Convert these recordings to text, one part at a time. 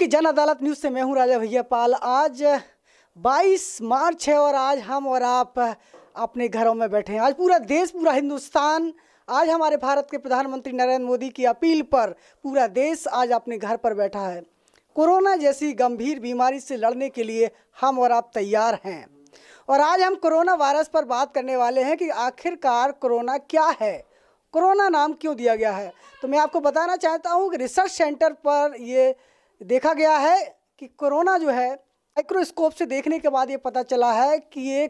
आपकी जन अदालत न्यूज़ से मैं हूं राजा भैया पाल आज 22 मार्च है और आज हम और आप अपने घरों में बैठे हैं आज पूरा देश पूरा हिंदुस्तान आज हमारे भारत के प्रधानमंत्री नरेंद्र मोदी की अपील पर पूरा देश आज अपने घर पर बैठा है कोरोना जैसी गंभीर बीमारी से लड़ने के लिए हम और आप तैयार हैं और आज हम कोरोना वायरस पर बात करने वाले हैं कि आखिरकार कोरोना क्या है कोरोना नाम क्यों दिया गया है तो मैं आपको बताना चाहता हूँ कि रिसर्च सेंटर पर ये देखा गया है कि कोरोना जो है माइक्रोस्कोप से देखने के बाद ये पता चला है कि ये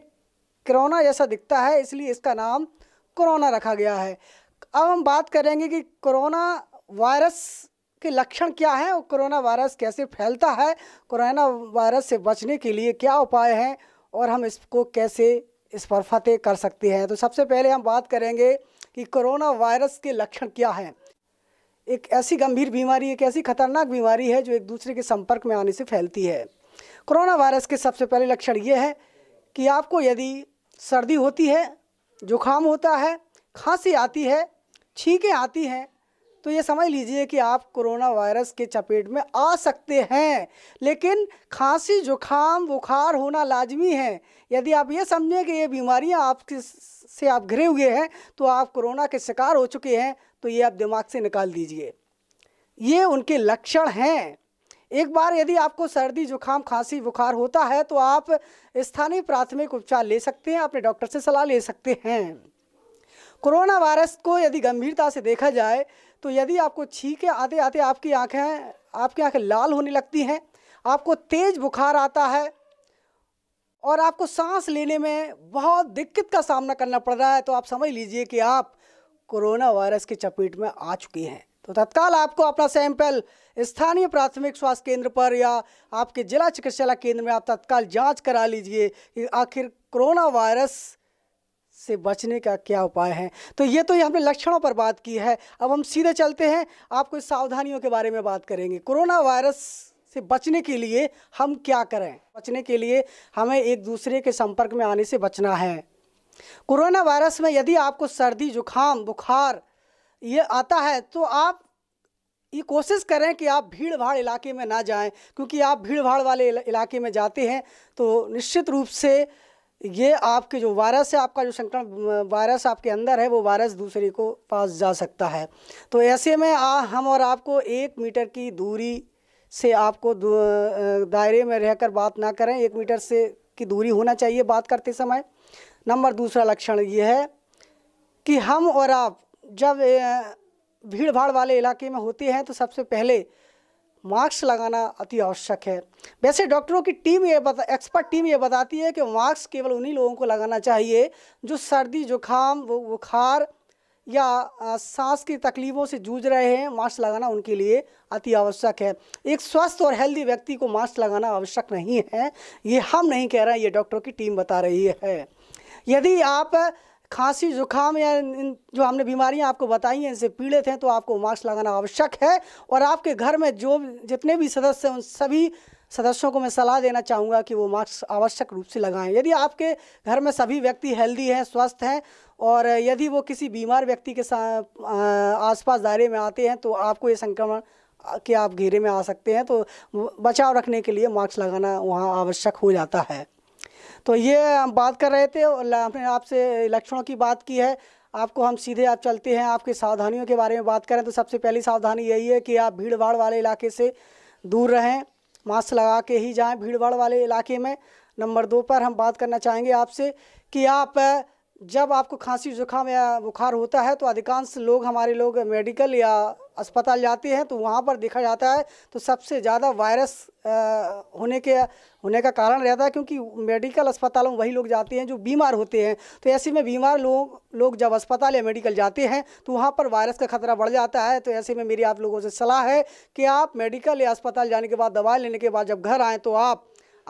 कोरोना जैसा दिखता है इसलिए इसका नाम कोरोना रखा गया है अब हम बात करेंगे कि कोरोना वायरस के लक्षण क्या हैं और कोरोना वायरस कैसे फैलता है कोरोना वायरस से बचने के लिए क्या उपाय हैं और हम इसको कैसे इस पर फतेह कर सकते हैं तो सबसे पहले हम बात करेंगे कि कोरोना वायरस के लक्षण क्या हैं एक ऐसी गंभीर बीमारी एक ऐसी खतरनाक बीमारी है जो एक दूसरे के संपर्क में आने से फैलती है कोरोना वायरस के सबसे पहले लक्षण ये है कि आपको यदि सर्दी होती है जुकाम होता है खांसी आती है छींकें आती हैं तो ये समझ लीजिए कि आप कोरोना वायरस के चपेट में आ सकते हैं लेकिन खांसी जुखाम बुखार होना लाजमी है यदि आप ये समझें कि ये बीमारियां आपके से आप घिरे हुए हैं तो आप कोरोना के शिकार हो चुके हैं तो ये आप दिमाग से निकाल दीजिए ये उनके लक्षण हैं एक बार यदि आपको सर्दी जुखाम खांसी बुखार होता है तो आप स्थानीय प्राथमिक उपचार ले सकते हैं अपने डॉक्टर से सलाह ले सकते हैं कोरोना वायरस को यदि गंभीरता से देखा जाए तो यदि आपको छींके आते आते आपकी आँखें आपकी आँखें लाल होने लगती हैं आपको तेज़ बुखार आता है और आपको सांस लेने में बहुत दिक्कत का सामना करना पड़ रहा है तो आप समझ लीजिए कि आप कोरोना वायरस की चपेट में आ चुके हैं तो तत्काल आपको अपना सैंपल स्थानीय प्राथमिक स्वास्थ्य केंद्र पर या आपके जिला चिकित्सालय केंद्र में आप तत्काल जांच करा लीजिए कि आखिर कोरोना वायरस से बचने का क्या उपाय है तो ये तो ये हमने लक्षणों पर बात की है अब हम सीधे चलते हैं आपको सावधानियों के बारे में बात करेंगे कोरोना वायरस से बचने के लिए हम क्या करें बचने के लिए हमें एक दूसरे के संपर्क में आने से बचना है कोरोना वायरस में यदि आपको सर्दी जुखाम बुखार ये आता है तो आप ये कोशिश करें कि आप भीड़ भाड़ इलाके में ना जाएं क्योंकि आप भीड़ भाड़ वाले इलाके में जाते हैं तो निश्चित रूप से ये आपके जो वायरस है आपका जो संक्रमण वायरस आपके अंदर है वो वायरस दूसरे को पास जा सकता है तो ऐसे में आ, हम और आपको एक मीटर की दूरी से आपको दायरे में रहकर बात ना करें एक मीटर से की दूरी होना चाहिए बात करते समय नंबर दूसरा लक्षण ये है कि हम और आप जब भीड़ भाड़ वाले इलाके में होते हैं तो सबसे पहले मास्क लगाना अति आवश्यक है वैसे डॉक्टरों की टीम ये बता एक्सपर्ट टीम ये बताती है कि मास्क केवल उन्हीं लोगों को लगाना चाहिए जो सर्दी जुखाम बुखार या सांस की तकलीफ़ों से जूझ रहे हैं मास्क लगाना उनके लिए अति आवश्यक है एक स्वस्थ और हेल्दी व्यक्ति को मास्क लगाना आवश्यक नहीं है ये हम नहीं कह रहे हैं ये डॉक्टरों की टीम बता रही है यदि आप खांसी जुकाम या जो हमने बीमारियां आपको बताई हैं इनसे पीड़ित हैं तो आपको मास्क लगाना आवश्यक है और आपके घर में जो जितने भी सदस्य हैं उन सभी सदस्यों को मैं सलाह देना चाहूँगा कि वो मास्क आवश्यक रूप से लगाएं यदि आपके घर में सभी व्यक्ति हेल्दी हैं स्वस्थ हैं और यदि वो किसी बीमार व्यक्ति के आसपास दायरे में आते हैं तो आपको ये संक्रमण के आप घेरे में आ सकते हैं तो बचाव रखने के लिए मास्क लगाना वहाँ आवश्यक हो जाता है तो ये हम बात कर रहे थे हमने आपसे लक्षणों की बात की है आपको हम सीधे आप चलते हैं आपकी सावधानियों के बारे में बात करें तो सबसे पहली सावधानी यही है कि आप भीड़ भाड़ वाले इलाके से दूर रहें मास्क लगा के ही जाएं भीड़ भाड़ वाले इलाके में नंबर दो पर हम बात करना चाहेंगे आपसे कि आप जब आपको खांसी जुकाम या बुखार होता है तो अधिकांश लोग हमारे लोग मेडिकल या अस्पताल जाते हैं तो वहाँ पर देखा जाता है तो सबसे ज़्यादा वायरस होने के होने का कारण रहता है क्योंकि मेडिकल अस्पतालों में वही लोग जाते हैं जो बीमार होते हैं तो ऐसे में बीमार लोग लोग जब अस्पताल या मेडिकल जाते हैं तो वहाँ पर वायरस का खतरा बढ़ जाता है तो ऐसे में मेरी आप लोगों से सलाह है कि आप मेडिकल या अस्पताल जाने के बाद दवाई लेने के बाद जब घर आएँ तो आप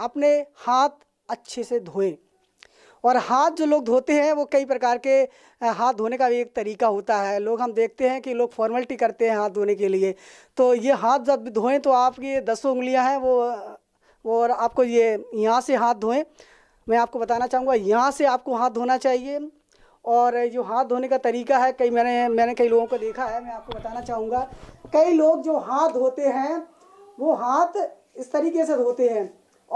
अपने हाथ अच्छे से धोएँ और हाथ जो लोग धोते हैं वो कई प्रकार के हाथ धोने का भी एक तरीका होता है लोग हम देखते हैं कि लोग फॉर्मेलिटी करते हैं हाथ धोने के लिए तो ये हाथ जब धोएं तो आपकी दसों उंगलियां हैं वो और आपको ये यहाँ से हाथ धोएं मैं आपको बताना चाहूँगा यहाँ से आपको हाथ धोना चाहिए और जो हाथ धोने का तरीका है कई मैंने मैंने कई लोगों को देखा है मैं आपको बताना चाहूँगा कई लोग जो हाथ धोते हैं वो हाथ इस तरीके से धोते हैं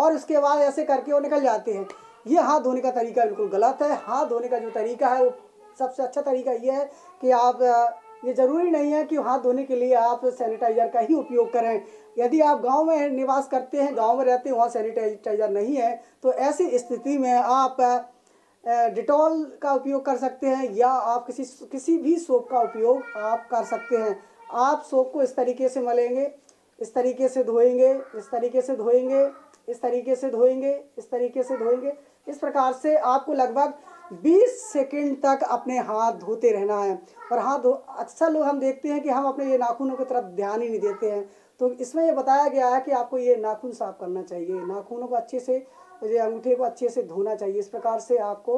और उसके बाद ऐसे करके वो निकल जाते हैं ये हाथ धोने का तरीका बिल्कुल गलत है हाथ धोने का जो तरीका है वो सबसे अच्छा तरीका ये है कि आप ये ज़रूरी नहीं है कि हाथ धोने के लिए आप सैनिटाइज़र का ही उपयोग करें यदि आप गांव में निवास करते हैं गांव में रहते हैं वहाँ सैनिटाइज़र नहीं है तो ऐसी स्थिति में आप डिटॉल का उपयोग कर सकते हैं या आप किसी किसी भी सोप का उपयोग आप कर सकते हैं आप सोप को इस तरीके से मलेंगे इस तरीके से धोएंगे इस तरीके से धोएंगे इस तरीके से धोएंगे इस तरीके से धोएंगे इस प्रकार से आपको लगभग 20 सेकंड तक अपने हाथ धोते रहना है और हाथ धो अक्सर लोग हम देखते हैं कि हम अपने ये नाखूनों की तरफ ध्यान ही नहीं देते हैं तो इसमें ये बताया गया है कि आपको ये नाखून साफ करना चाहिए नाखूनों को अच्छे से ये अंगूठे को अच्छे से धोना चाहिए इस प्रकार से आपको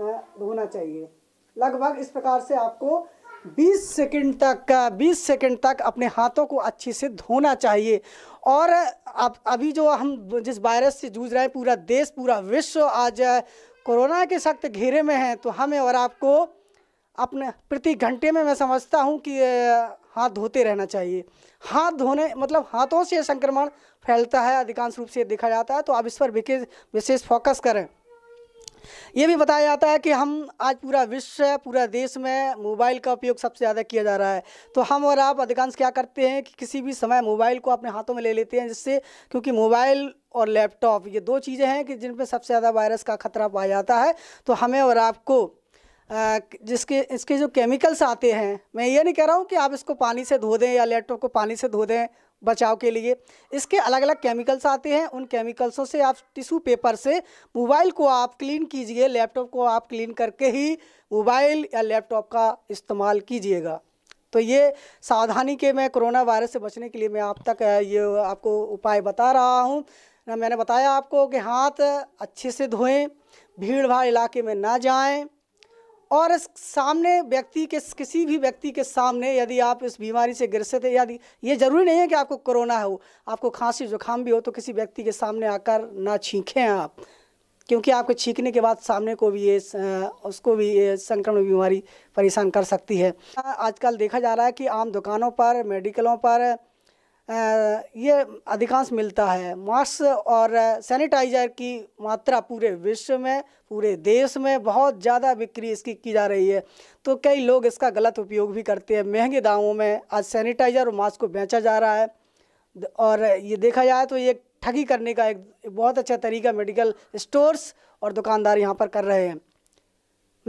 धोना चाहिए लगभग इस प्रकार से आपको 20 सेकंड तक का 20 सेकंड तक अपने हाथों को अच्छे से धोना चाहिए और अब अभी जो हम जिस वायरस से जूझ रहे हैं पूरा देश पूरा विश्व आज कोरोना के सख्त घेरे में है तो हमें और आपको अपने प्रति घंटे में मैं समझता हूँ कि हाथ धोते रहना चाहिए हाथ धोने मतलब हाथों से संक्रमण फैलता है अधिकांश रूप से देखा जाता है तो आप इस पर विशेष फोकस करें ये भी बताया जाता है कि हम आज पूरा विश्व पूरा देश में मोबाइल का उपयोग सबसे ज़्यादा किया जा रहा है तो हम और आप अधिकांश क्या करते हैं कि किसी भी समय मोबाइल को अपने हाथों में ले लेते हैं जिससे क्योंकि मोबाइल और लैपटॉप ये दो चीज़ें हैं कि जिन पर सबसे ज़्यादा वायरस का खतरा पाया जाता है तो हमें और आपको जिसके इसके जो केमिकल्स आते हैं मैं ये नहीं कह रहा हूँ कि आप इसको पानी से धो दें या लैपटॉप को पानी से धो दें बचाव के लिए इसके अलग अलग केमिकल्स आते हैं उन केमिकल्सों से आप टिशू पेपर से मोबाइल को आप क्लीन कीजिए लैपटॉप को आप क्लीन करके ही मोबाइल या लैपटॉप का इस्तेमाल कीजिएगा तो ये सावधानी के मैं कोरोना वायरस से बचने के लिए मैं आप तक ये आपको उपाय बता रहा हूँ मैंने बताया आपको कि हाथ अच्छे से धोएं भीड़ भाड़ इलाके में ना जाएं और इस सामने व्यक्ति के किसी भी व्यक्ति के सामने यदि आप इस बीमारी से ग्रसित है यदि ये ज़रूरी नहीं है कि आपको कोरोना हो आपको खांसी जुकाम भी हो तो किसी व्यक्ति के सामने आकर ना छींकें आप क्योंकि आपको छींकने के बाद सामने को भी ये उसको भी ये संक्रमण बीमारी परेशान कर सकती है आजकल देखा जा रहा है कि आम दुकानों पर मेडिकलों पर ये अधिकांश मिलता है मास्क और सैनिटाइजर की मात्रा पूरे विश्व में पूरे देश में बहुत ज़्यादा बिक्री इसकी की जा रही है तो कई लोग इसका गलत उपयोग भी करते हैं महंगे दामों में आज सैनिटाइजर और मास्क को बेचा जा रहा है और ये देखा जाए तो ये ठगी करने का एक बहुत अच्छा तरीका मेडिकल स्टोर्स और दुकानदार यहाँ पर कर रहे हैं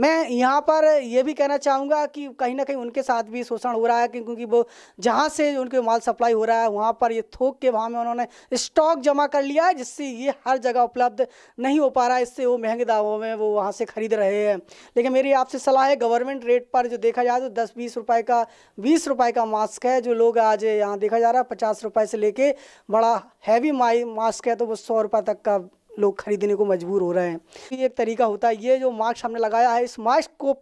मैं यहाँ पर ये भी कहना चाहूँगा कि कहीं ना कहीं उनके साथ भी शोषण हो रहा है क्योंकि वो जहाँ से उनके माल सप्लाई हो रहा है वहाँ पर ये थोक के भाव में उन्होंने स्टॉक जमा कर लिया है जिससे ये हर जगह उपलब्ध नहीं हो पा रहा है इससे वो महंगे दामों में वो वहाँ से ख़रीद रहे हैं लेकिन मेरी आपसे सलाह है गवर्नमेंट रेट पर जो देखा जाए तो दस बीस रुपये का बीस रुपये का मास्क है जो लोग आज यहाँ देखा जा रहा है पचास रुपये से लेके बड़ा हैवी मास्क है तो वो सौ रुपये तक का लोग खरीदने को मजबूर हो रहे हैं तो एक तरीका होता है ये जो मास्क हमने लगाया है इस मास्क को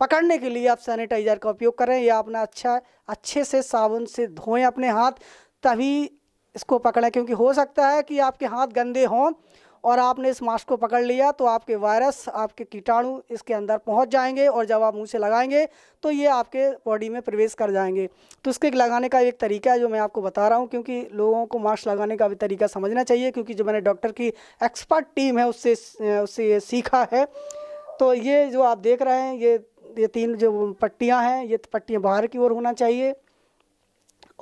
पकड़ने के लिए आप सैनिटाइज़र का उपयोग करें या अपना अच्छा अच्छे से साबुन से धोएं अपने हाथ तभी इसको पकड़ें क्योंकि हो सकता है कि आपके हाथ गंदे हों और आपने इस मास्क को पकड़ लिया तो आपके वायरस आपके कीटाणु इसके अंदर पहुंच जाएंगे और जब आप मुंह से लगाएंगे तो ये आपके बॉडी में प्रवेश कर जाएंगे तो इसके लगाने का एक तरीका है जो मैं आपको बता रहा हूँ क्योंकि लोगों को मास्क लगाने का भी तरीका समझना चाहिए क्योंकि जो मैंने डॉक्टर की एक्सपर्ट टीम है उससे उससे ये सीखा है तो ये जो आप देख रहे हैं ये ये तीन जो पट्टियाँ हैं ये पट्टियाँ बाहर की ओर होना चाहिए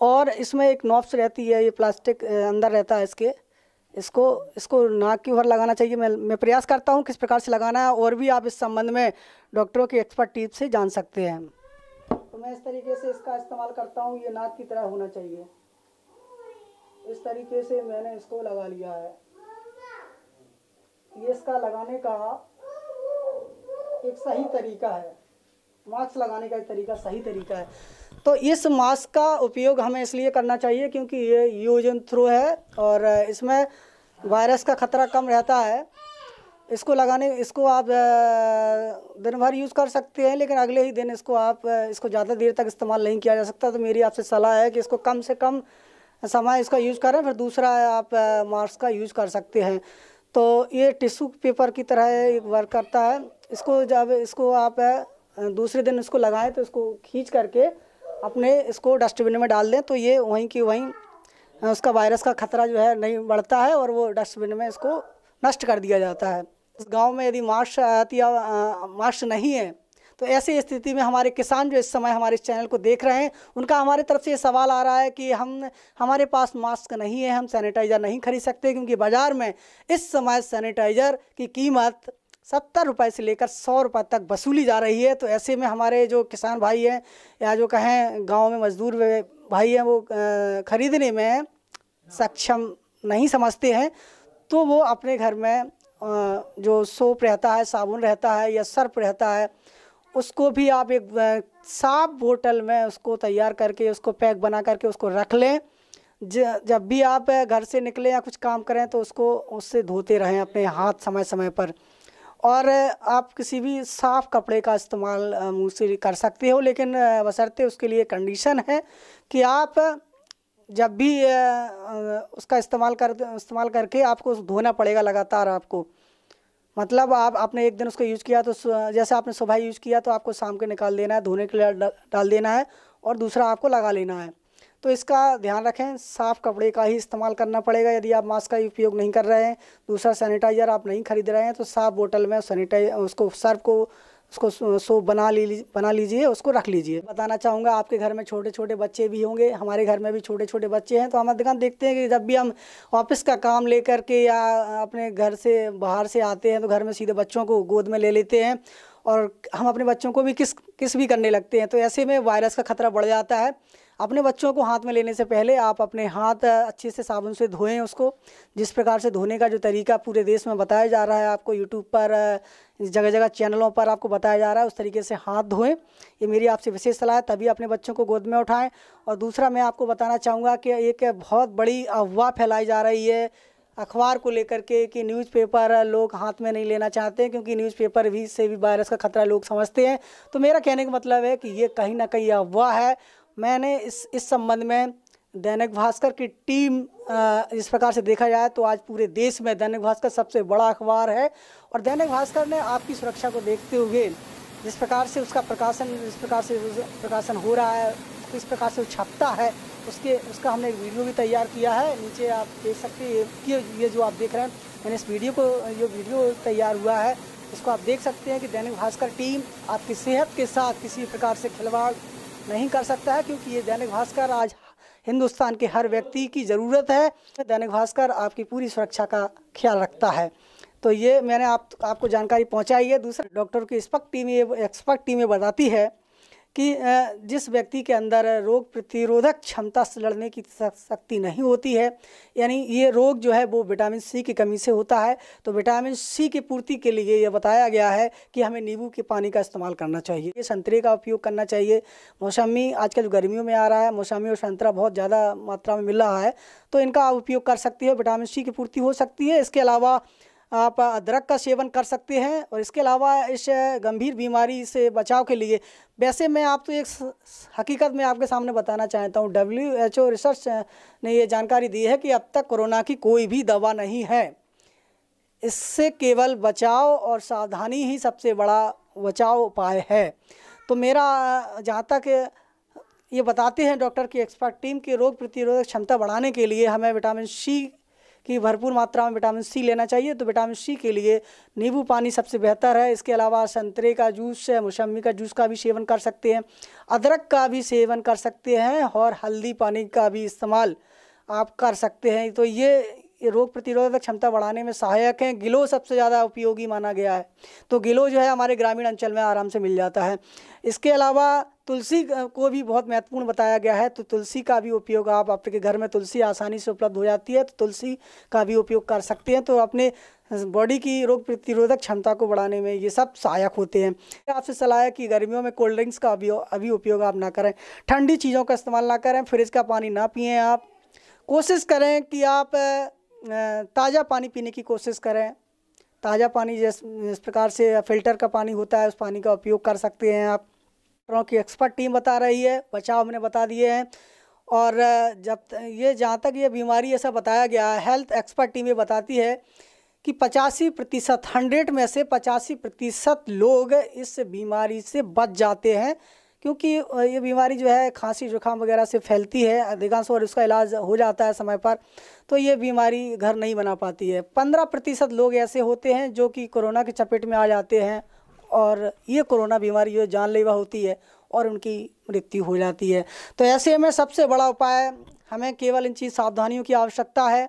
और इसमें एक नॉब्स रहती है ये प्लास्टिक अंदर रहता है इसके इसको इसको नाक की ऊपर लगाना चाहिए मैं मैं प्रयास करता हूँ किस प्रकार से लगाना है और भी आप इस संबंध में डॉक्टरों की एक्सपर्ट टीप से जान सकते हैं तो मैं इस तरीके से इसका इस्तेमाल करता हूँ ये नाक की तरह होना चाहिए इस तरीके से मैंने इसको लगा लिया है ये इसका लगाने का एक सही तरीका है मास्क लगाने का एक तरीका सही तरीका है तो इस मास्क का उपयोग हमें इसलिए करना चाहिए क्योंकि ये यूजन थ्रू है और इसमें वायरस का खतरा कम रहता है इसको लगाने इसको आप दिन भर यूज़ कर सकते हैं लेकिन अगले ही दिन इसको आप इसको ज़्यादा देर तक इस्तेमाल नहीं किया जा सकता तो मेरी आपसे सलाह है कि इसको कम से कम समय इसका यूज़ करें फिर दूसरा आप मास्क का यूज़ कर सकते हैं तो ये टिश्यू पेपर की तरह वर्क करता है इसको जब इसको आप दूसरे दिन इसको लगाएं तो इसको खींच करके अपने इसको डस्टबिन में डाल दें तो ये वहीं की वहीं उसका वायरस का खतरा जो है नहीं बढ़ता है और वो डस्टबिन में इसको नष्ट कर दिया जाता है इस गांव में यदि मार्श या मार्श नहीं है तो ऐसी स्थिति में हमारे किसान जो इस समय हमारे इस चैनल को देख रहे हैं उनका हमारे तरफ से ये सवाल आ रहा है कि हम हमारे पास मास्क नहीं है हम सैनिटाइज़र नहीं खरीद सकते क्योंकि बाज़ार में इस समय सैनिटाइज़र की कीमत सत्तर रुपये से लेकर सौ रुपये तक वसूली जा रही है तो ऐसे में हमारे जो किसान भाई हैं या जो कहें गांव में मजदूर भाई हैं वो ख़रीदने में सक्षम नहीं समझते हैं तो वो अपने घर में जो सोप रहता है साबुन रहता है या सर्फ रहता है उसको भी आप एक साफ बोतल में उसको तैयार करके उसको पैक बना करके उसको रख लें जब भी आप घर से निकलें या कुछ काम करें तो उसको उससे धोते रहें अपने हाथ समय समय पर और आप किसी भी साफ़ कपड़े का इस्तेमाल मुँह से कर सकते हो लेकिन बसरते उसके लिए कंडीशन है कि आप जब भी उसका इस्तेमाल कर इस्तेमाल करके आपको धोना पड़ेगा लगातार आपको मतलब आप आपने एक दिन उसको यूज़ किया तो जैसे आपने सुबह यूज़ किया तो आपको शाम के निकाल देना है धोने के लिए डाल देना है और दूसरा आपको लगा लेना है तो इसका ध्यान रखें साफ़ कपड़े का ही इस्तेमाल करना पड़ेगा यदि आप मास्क का उपयोग नहीं कर रहे हैं दूसरा सैनिटाइज़र आप नहीं खरीद रहे हैं तो साफ़ बोतल में सैनिटाइज उसको सर्फ को उसको सो बना ली बना लीजिए उसको रख लीजिए बताना चाहूँगा आपके घर में छोटे छोटे बच्चे भी होंगे हमारे घर में भी छोटे छोटे बच्चे हैं तो हम अधिकांश देखते हैं कि जब भी हम ऑफिस का काम लेकर के या अपने घर से बाहर से आते हैं तो घर में सीधे बच्चों को गोद में ले लेते हैं और हम अपने बच्चों को भी किस किस भी करने लगते हैं तो ऐसे में वायरस का खतरा बढ़ जाता है अपने बच्चों को हाथ में लेने से पहले आप अपने हाथ अच्छे से साबुन से धोएं उसको जिस प्रकार से धोने का जो तरीका पूरे देश में बताया जा रहा है आपको यूट्यूब पर जगह जगह चैनलों पर आपको बताया जा रहा है उस तरीके से हाथ धोएं ये मेरी आपसे विशेष सलाह है तभी अपने बच्चों को गोद में उठाएँ और दूसरा मैं आपको बताना चाहूँगा कि एक बहुत बड़ी अफवाह फैलाई जा रही है अखबार को लेकर के कि न्यूज़पेपर लोग हाथ में नहीं लेना चाहते हैं क्योंकि न्यूज़पेपर भी से भी वायरस का खतरा लोग समझते हैं तो मेरा कहने का मतलब है कि ये कहीं ना कहीं अफवाह है मैंने इस इस संबंध में दैनिक भास्कर की टीम इस प्रकार से देखा जाए तो आज पूरे देश में दैनिक भास्कर सबसे बड़ा अखबार है और दैनिक भास्कर ने आपकी सुरक्षा को देखते हुए जिस प्रकार से उसका प्रकाशन जिस प्रकार से प्रकाशन हो रहा है किस प्रकार से वो छपता है उसके उसका हमने एक वीडियो भी तैयार किया है नीचे आप देख सकते हैं कि ये जो आप देख रहे हैं मैंने इस वीडियो को ये वीडियो तैयार हुआ है इसको आप देख सकते हैं कि दैनिक भास्कर टीम आपकी सेहत के साथ किसी प्रकार से खिलवाड़ नहीं कर सकता है क्योंकि ये दैनिक भास्कर आज हिंदुस्तान के हर व्यक्ति की ज़रूरत है दैनिक भास्कर आपकी पूरी सुरक्षा का ख्याल रखता है तो ये मैंने आप आपको जानकारी पहुंचाई है दूसरा डॉक्टर की एक्सपर्ट टीम ये एक्सपर्ट टीमें बताती है कि जिस व्यक्ति के अंदर रोग प्रतिरोधक क्षमता से लड़ने की शक्ति नहीं होती है यानी ये रोग जो है वो विटामिन सी की कमी से होता है तो विटामिन सी की पूर्ति के लिए यह बताया गया है कि हमें नींबू के पानी का इस्तेमाल करना चाहिए ये संतरे का उपयोग करना चाहिए मौसमी आजकल गर्मियों में आ रहा है मौसमी और संतरा बहुत ज़्यादा मात्रा में मिल रहा है तो इनका उपयोग कर सकती है विटामिन सी की पूर्ति हो सकती है इसके अलावा आप अदरक का सेवन कर सकते हैं और इसके अलावा इस गंभीर बीमारी से बचाव के लिए वैसे मैं आप तो एक हकीकत में आपके सामने बताना चाहता हूँ डब्ल्यू एच ओ रिसर्च ने ये जानकारी दी है कि अब तक कोरोना की कोई भी दवा नहीं है इससे केवल बचाव और सावधानी ही सबसे बड़ा बचाव उपाय है तो मेरा जहाँ तक ये बताते हैं डॉक्टर की एक्सपर्ट टीम की रोग प्रतिरोधक क्षमता बढ़ाने के लिए हमें विटामिन सी कि भरपूर मात्रा में विटामिन सी लेना चाहिए तो विटामिन सी के लिए नींबू पानी सबसे बेहतर है इसके अलावा संतरे का जूस है मौसमी का जूस का भी सेवन कर सकते हैं अदरक का भी सेवन कर सकते हैं और हल्दी पानी का भी इस्तेमाल आप कर सकते हैं तो ये रोग प्रतिरोधक क्षमता बढ़ाने में सहायक हैं गिलो सबसे ज़्यादा उपयोगी माना गया है तो गिलो जो है हमारे ग्रामीण अंचल में आराम से मिल जाता है इसके अलावा तुलसी को भी बहुत महत्वपूर्ण बताया गया है तो तुलसी का भी उपयोग आप आपके घर में तुलसी आसानी से उपलब्ध हो जाती है तो तुलसी का भी उपयोग कर सकते हैं तो अपने बॉडी की रोग प्रतिरोधक क्षमता को बढ़ाने में ये सब सहायक होते हैं आपसे सलाह है कि गर्मियों में कोल्ड ड्रिंक्स का अभी अभी उपयोग आप ना करें ठंडी चीज़ों का इस्तेमाल ना करें फ्रिज का पानी ना पिए आप कोशिश करें कि आप ताज़ा पानी पीने की कोशिश करें ताज़ा पानी जिस जिस प्रकार से फिल्टर का पानी होता है उस पानी का उपयोग कर सकते हैं आप डॉक्टरों की एक्सपर्ट टीम बता रही है बचाव हमने बता दिए हैं और जब ये जहाँ तक ये बीमारी ऐसा बताया गया है हेल्थ एक्सपर्ट टीम ये बताती है कि पचासी प्रतिशत हंड्रेड में से पचासी प्रतिशत लोग इस बीमारी से बच जाते हैं क्योंकि ये बीमारी जो है खांसी जुकाम वगैरह से फैलती है अधिकांश और इसका इलाज हो जाता है समय पर तो ये बीमारी घर नहीं बना पाती है पंद्रह प्रतिशत लोग ऐसे होते हैं जो कि कोरोना के चपेट में आ जाते हैं और ये कोरोना बीमारी जो जानलेवा होती है और उनकी मृत्यु हो जाती है तो ऐसे में सबसे बड़ा उपाय हमें केवल इन चीज़ सावधानियों की आवश्यकता है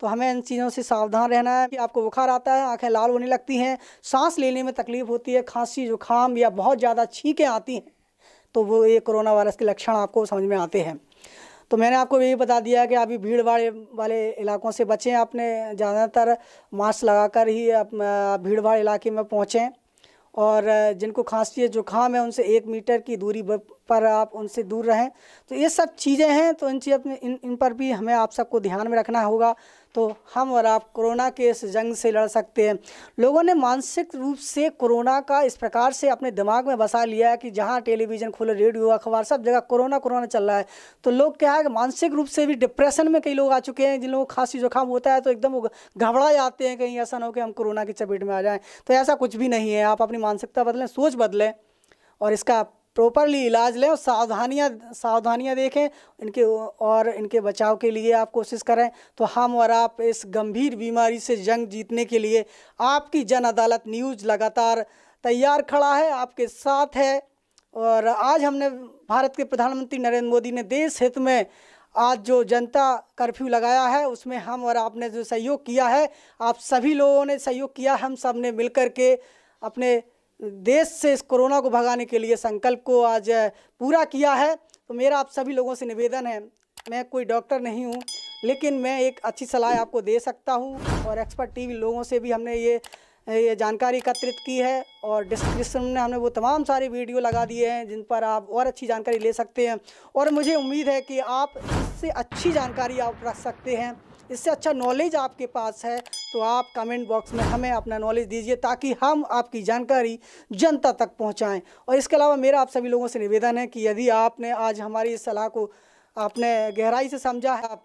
तो हमें इन चीज़ों से सावधान रहना है कि आपको बुखार आता है आंखें लाल होने लगती हैं सांस लेने में तकलीफ़ होती है खांसी जुकाम या बहुत ज़्यादा छींकें आती हैं तो वो ये कोरोना वायरस के लक्षण आपको समझ में आते हैं तो मैंने आपको यही बता दिया कि अभी भीड़ वाले वाले इलाकों से बचें आपने ज़्यादातर मास्क लगाकर ही भीड़ भाड़ इलाके में पहुँचें और जिनको खांसी है जुकाम है उनसे एक मीटर की दूरी पर आप उनसे दूर रहें तो ये सब चीज़ें हैं तो इन चीज़ में इन इन पर भी हमें आप सबको ध्यान में रखना होगा तो हम और आप कोरोना के इस जंग से लड़ सकते हैं लोगों ने मानसिक रूप से कोरोना का इस प्रकार से अपने दिमाग में बसा लिया है कि जहाँ टेलीविज़न खोले रेडियो अखबार सब जगह कोरोना कोरोना चल रहा है तो लोग क्या है कि मानसिक रूप से भी डिप्रेशन में कई लोग आ चुके हैं जिन लोगों को खांसी जुकाम होता है तो एकदम वो घबरा जाते हैं कहीं ऐसा ना हो कि हम कोरोना की चपेट में आ जाएँ तो ऐसा कुछ भी नहीं है आप अपनी मानसिकता बदलें सोच बदलें और इसका प्रॉपरली इलाज लें और सावधानियाँ सावधानियाँ देखें इनके और इनके बचाव के लिए आप कोशिश करें तो हम और आप इस गंभीर बीमारी से जंग जीतने के लिए आपकी जन अदालत न्यूज़ लगातार तैयार खड़ा है आपके साथ है और आज हमने भारत के प्रधानमंत्री नरेंद्र मोदी ने देश हित में आज जो जनता कर्फ्यू लगाया है उसमें हम और आपने जो सहयोग किया है आप सभी लोगों ने सहयोग किया हम सब ने मिल के अपने देश से इस कोरोना को भगाने के लिए संकल्प को आज पूरा किया है तो मेरा आप सभी लोगों से निवेदन है मैं कोई डॉक्टर नहीं हूँ लेकिन मैं एक अच्छी सलाह आपको दे सकता हूँ और एक्सपर्ट टीवी लोगों से भी हमने ये ये जानकारी एकत्रित की है और डिस्क्रिप्शन में हमने वो तमाम सारे वीडियो लगा दिए हैं जिन पर आप और अच्छी जानकारी ले सकते हैं और मुझे उम्मीद है कि आप इससे अच्छी जानकारी आप रख सकते हैं इससे अच्छा नॉलेज आपके पास है तो आप कमेंट बॉक्स में हमें अपना नॉलेज दीजिए ताकि हम आपकी जानकारी जनता तक पहुंचाएं और इसके अलावा मेरा आप सभी लोगों से निवेदन है कि यदि आपने आज हमारी इस सलाह को आपने गहराई से समझा है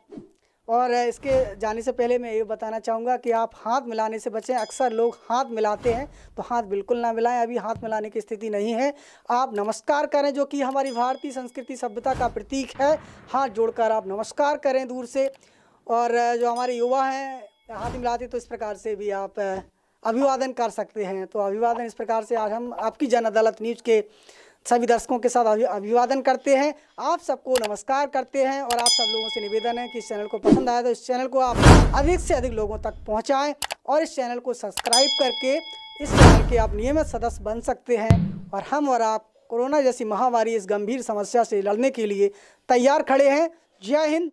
और इसके जाने से पहले मैं ये बताना चाहूँगा कि आप हाथ मिलाने से बचें अक्सर लोग हाथ मिलाते हैं तो हाथ बिल्कुल ना मिलाएं अभी हाथ मिलाने की स्थिति नहीं है आप नमस्कार करें जो कि हमारी भारतीय संस्कृति सभ्यता का प्रतीक है हाथ जोड़कर आप नमस्कार करें दूर से और जो हमारे युवा हैं हाथ मिलाते तो इस प्रकार से भी आप अभिवादन कर सकते हैं तो अभिवादन इस प्रकार से आज हम आपकी जन अदालत न्यूज़ के सभी दर्शकों के साथ अभिवादन करते हैं आप सबको नमस्कार करते हैं और आप सब लोगों से निवेदन है कि इस चैनल को पसंद आया तो इस चैनल को आप अधिक से अधिक लोगों तक पहुंचाएं और इस चैनल को सब्सक्राइब करके इस चैनल के आप नियमित सदस्य बन सकते हैं और हम और आप कोरोना जैसी महामारी इस गंभीर समस्या से लड़ने के लिए तैयार खड़े हैं जय हिंद